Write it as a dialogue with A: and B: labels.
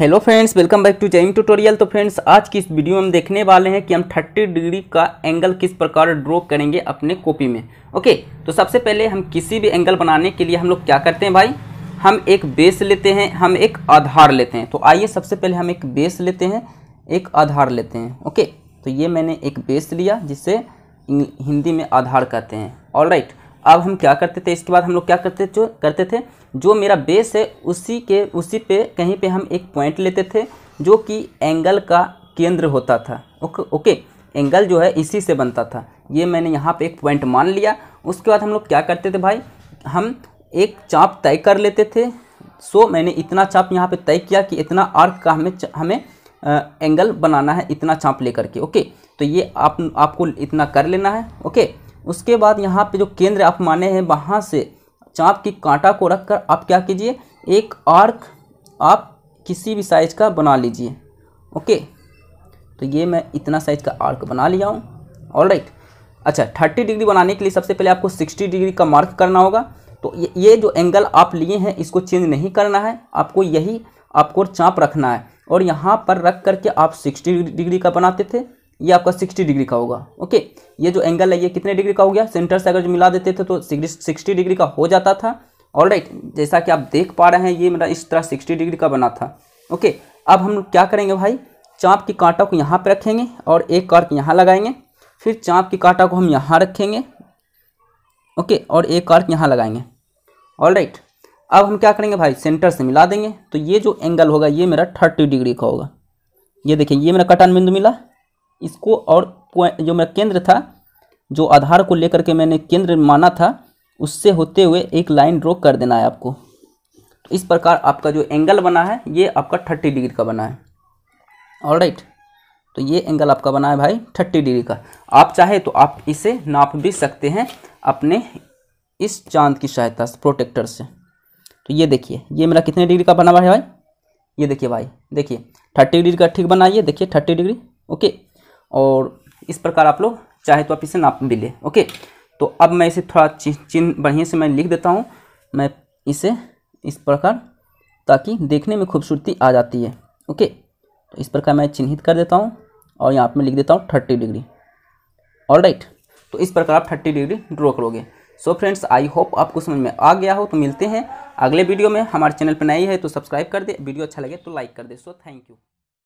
A: Hello friends welcome back to jam tutorial तो friends आज की इस वीडियो में देखने वाले हैं कि हम 30 डिग्री का एंगल किस प्रकार ड्रॉ करेंगे अपने कॉपी में ओके तो सबसे पहले हम किसी भी एंगल बनाने के लिए हम लोग क्या करते हैं भाई हम एक बेस लेते हैं हम एक आधार लेते हैं तो आइए सबसे पहले हम एक बेस लेते हैं एक आधार लेते हैं ओके तो ये मैंने एक बेस लिया जिसे हिंदी में आधार कहते हैं ऑल राइट right. अब हम क्या करते थे इसके बाद हम लोग क्या करते जो करते थे जो मेरा बेस है उसी के उसी पे कहीं पे हम एक पॉइंट लेते थे जो कि एंगल का केंद्र होता था ओके ओके एंगल जो है इसी से बनता था ये मैंने यहाँ पे एक पॉइंट मान लिया उसके बाद हम लोग क्या करते थे भाई हम एक चाप तय कर लेते थे सो मैंने इतना चाप यहाँ पर तय किया कि इतना आर्क का हमें हमें आ, एंगल बनाना है इतना चाप ले के ओके तो ये आप आपको इतना कर लेना है ओके उसके बाद यहाँ पे जो केंद्र आप माने हैं वहाँ से चाँप की कांटा को रख कर आप क्या कीजिए एक आर्क आप किसी भी साइज़ का बना लीजिए ओके तो ये मैं इतना साइज़ का आर्क बना लिया हूँ ऑल राइट अच्छा थर्टी डिग्री बनाने के लिए सबसे पहले आपको सिक्सटी डिग्री का मार्क करना होगा तो ये, ये जो एंगल आप लिए हैं इसको चेंज नहीं करना है आपको यही आपको चाँप रखना है और यहाँ पर रख करके आप सिक्सटी डिग्री का बनाते थे ये आपका सिक्सटी डिग्री का होगा ओके ये जो एंगल है ये कितने डिग्री का हो गया सेंटर से अगर जो मिला देते थे तो सिक्सटी डिग्री का हो जाता था ऑल राइट जैसा कि आप देख पा रहे हैं ये मेरा इस तरह सिक्सटी डिग्री का बना था ओके अब हम क्या करेंगे भाई चाँप की कांटा को यहाँ पर रखेंगे और एक कार्क यहाँ लगाएंगे फिर चाँप की कांटा को हम यहाँ रखेंगे ओके और एक आर्क यहाँ लगाएंगे ऑल राइट अब हम क्या करेंगे भाई सेंटर से मिला देंगे तो ये जो एंगल होगा ये मेरा थर्टी डिग्री का होगा ये देखिए ये मेरा कटान बिंदु मिला इसको और जो मेरा केंद्र था जो आधार को लेकर के मैंने केंद्र माना था उससे होते हुए एक लाइन ड्रॉ कर देना है आपको तो इस प्रकार आपका जो एंगल बना है ये आपका थर्टी डिग्री का बना है और राइट तो ये एंगल आपका बना है भाई थर्टी डिग्री का आप चाहे तो आप इसे नाप भी सकते हैं अपने इस चांद की सहायता से प्रोटेक्टर से तो ये देखिए ये मेरा कितने डिग्री का बना हुआ है भाई ये देखिए भाई देखिए थर्टी डिग्री का ठीक बना ये देखिए थर्टी डिग्री ओके और इस प्रकार आप लोग चाहे तो आप इसे नाप भी लें ओके तो अब मैं इसे थोड़ा चिन्ह बढ़िया से मैं लिख देता हूँ मैं इसे इस प्रकार ताकि देखने में खूबसूरती आ जाती है ओके तो इस प्रकार मैं चिन्हित कर देता हूँ और यहाँ पर लिख देता हूँ थर्टी डिग्री और राइट तो इस प्रकार आप थर्टी डिग्री ड्रॉ करोगे सो फ्रेंड्स आई होप आपको समझ में आ गया हो तो मिलते हैं अगले वीडियो में हमारे चैनल पर नई है तो सब्सक्राइब कर दे वीडियो अच्छा लगे तो लाइक कर दे सो थैंक यू